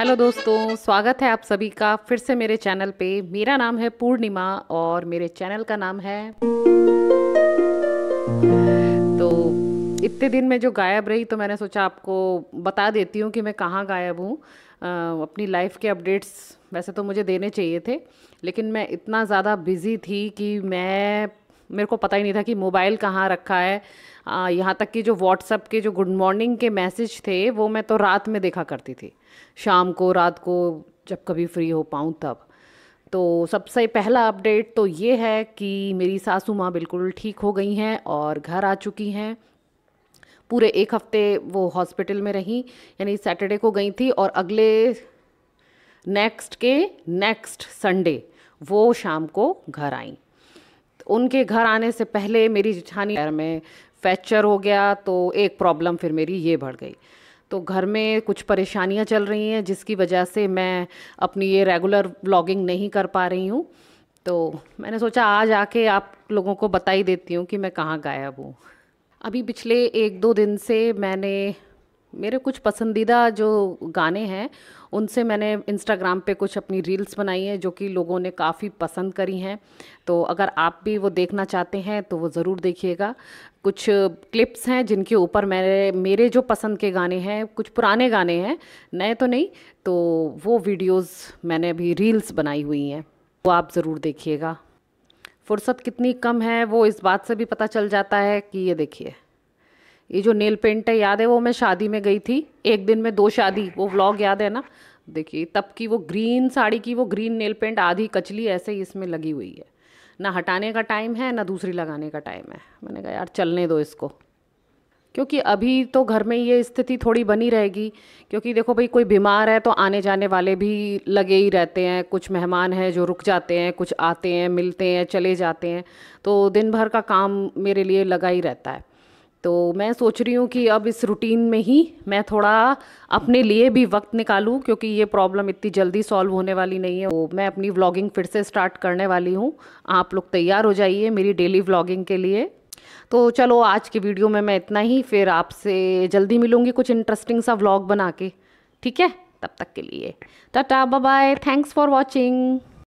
hello दोस्तों स्वागत है आप सभी का फिर से मेरे चैनल पे मेरा नाम है पूर्णिमा और मेरे चैनल का नाम है तो इतने दिन में जो गायब रही तो मैंने सोचा आपको बता देती हूँ कि मैं कहाँ गायब हूँ अपनी लाइफ के अपडेट्स वैसे तो मुझे देने चाहिए थे लेकिन मैं इतना ज़्यादा बिज़ी थी कि मैं मेरे को पता ही नहीं था कि मोबाइल कहाँ रखा है यहाँ तक कि जो व्हाट्सअप के जो गुड मॉर्निंग के मैसेज थे वो मैं तो रात में देखा करती थी शाम को रात को जब कभी फ्री हो पाऊँ तब तो सबसे पहला अपडेट तो ये है कि मेरी सासू माँ बिल्कुल ठीक हो गई हैं और घर आ चुकी हैं पूरे एक हफ्ते वो हॉस्पिटल में रहीं यानी सैटरडे को गई थी और अगले नेक्स्ट के नेक्स्ट संडे वो शाम को घर आई उनके घर आने से पहले मेरी जिठानी में फ्रैक्चर हो गया तो एक प्रॉब्लम फिर मेरी ये बढ़ गई तो घर में कुछ परेशानियां चल रही हैं जिसकी वजह से मैं अपनी ये रेगुलर ब्लॉगिंग नहीं कर पा रही हूँ तो मैंने सोचा आज आके आप लोगों को बता ही देती हूँ कि मैं कहाँ गायब हूँ अभी पिछले एक दो दिन से मैंने मेरे कुछ पसंदीदा जो गाने हैं उनसे मैंने इंस्टाग्राम पे कुछ अपनी रील्स बनाई हैं जो कि लोगों ने काफ़ी पसंद करी हैं तो अगर आप भी वो देखना चाहते हैं तो वो ज़रूर देखिएगा कुछ क्लिप्स हैं जिनके ऊपर मेरे मेरे जो पसंद के गाने हैं कुछ पुराने गाने हैं नए तो नहीं तो वो वीडियोज़ मैंने अभी रील्स बनाई हुई हैं वो आप ज़रूर देखिएगा फुर्सत कितनी कम है वो इस बात से भी पता चल जाता है कि ये देखिए ये जो नेल पेंट है याद है वो मैं शादी में गई थी एक दिन में दो शादी वो व्लॉग याद है ना देखिए तब की वो ग्रीन साड़ी की वो ग्रीन नेल पेंट आधी कचली ऐसे ही इसमें लगी हुई है ना हटाने का टाइम है ना दूसरी लगाने का टाइम है मैंने कहा यार चलने दो इसको क्योंकि अभी तो घर में ये स्थिति थोड़ी बनी रहेगी क्योंकि देखो भाई कोई बीमार है तो आने जाने वाले भी लगे ही रहते हैं कुछ मेहमान हैं जो रुक जाते हैं कुछ आते हैं मिलते हैं चले जाते हैं तो दिन भर का काम मेरे लिए लगा ही रहता है तो मैं सोच रही हूँ कि अब इस रूटीन में ही मैं थोड़ा अपने लिए भी वक्त निकालूँ क्योंकि ये प्रॉब्लम इतनी जल्दी सॉल्व होने वाली नहीं है तो मैं अपनी व्लॉगिंग फिर से स्टार्ट करने वाली हूँ आप लोग तैयार हो जाइए मेरी डेली व्लॉगिंग के लिए तो चलो आज के वीडियो में मैं इतना ही फिर आपसे जल्दी मिलूँगी कुछ इंटरेस्टिंग सा व्लॉग बना के ठीक है तब तक के लिए tata bye bye thanks for watching